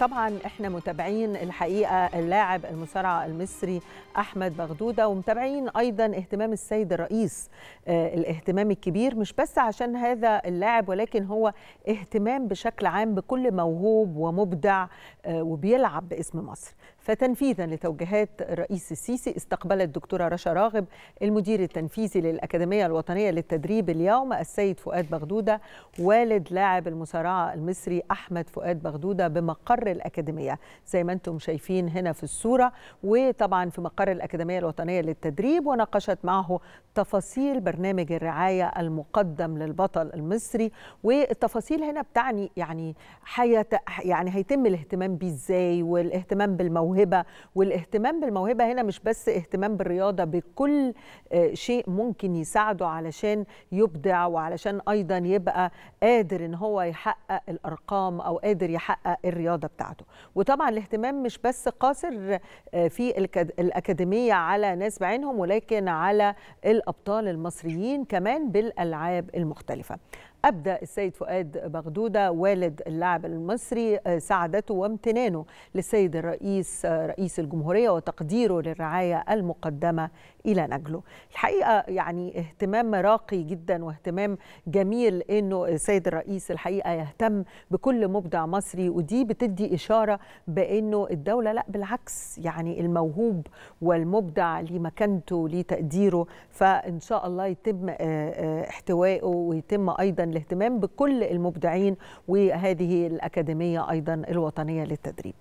طبعا احنا متابعين الحقيقه اللاعب المصارع المصري احمد بغدوده ومتابعين ايضا اهتمام السيد الرئيس آه، الاهتمام الكبير مش بس عشان هذا اللاعب ولكن هو اهتمام بشكل عام بكل موهوب ومبدع آه، وبيلعب باسم مصر فتنفيذا لتوجيهات الرئيس السيسي استقبلت الدكتوره رشا راغب المدير التنفيذي للاكاديميه الوطنيه للتدريب اليوم السيد فؤاد بغدوده والد لاعب المصارعه المصري احمد فؤاد بغدوده بمقر الأكاديمية زي ما أنتم شايفين هنا في الصورة وطبعا في مقر الأكاديمية الوطنية للتدريب وناقشت معه تفاصيل برنامج الرعاية المقدم للبطل المصري والتفاصيل هنا بتعني يعني حياة يعني هيتم الاهتمام بيه ازاي والاهتمام بالموهبة والاهتمام بالموهبة هنا مش بس اهتمام بالرياضة بكل آه، شيء ممكن يساعده علشان يبدع وعلشان أيضا يبقى قادر ان هو يحقق الارقام او قادر يحقق الرياضه بتاعته بتاعته وطبعا الاهتمام مش بس قاصر آه، في الأكاديمية على ناس بعينهم ولكن على الأبطال المصريين كمان بالألعاب المختلفة أبدى السيد فؤاد بغدودة والد اللاعب المصري آه، سعادته وامتنانه للسيد الرئيس آه، رئيس الجمهورية وتقديره للرعاية المقدمة إلى نجله الحقيقة يعني اهتمام راقي جدا واهتمام جميل أنه السيد الرئيس الحقيقة يهتم بكل مبدع مصري ودي بتدي إشارة بأنه الدولة لا بالعكس يعني الموهوب والمبدع مكانته ليه تقديره فإن شاء الله يتم آه، احتوائه ويتم أيضا الاهتمام بكل المبدعين وهذه الأكاديمية أيضا الوطنية للتدريب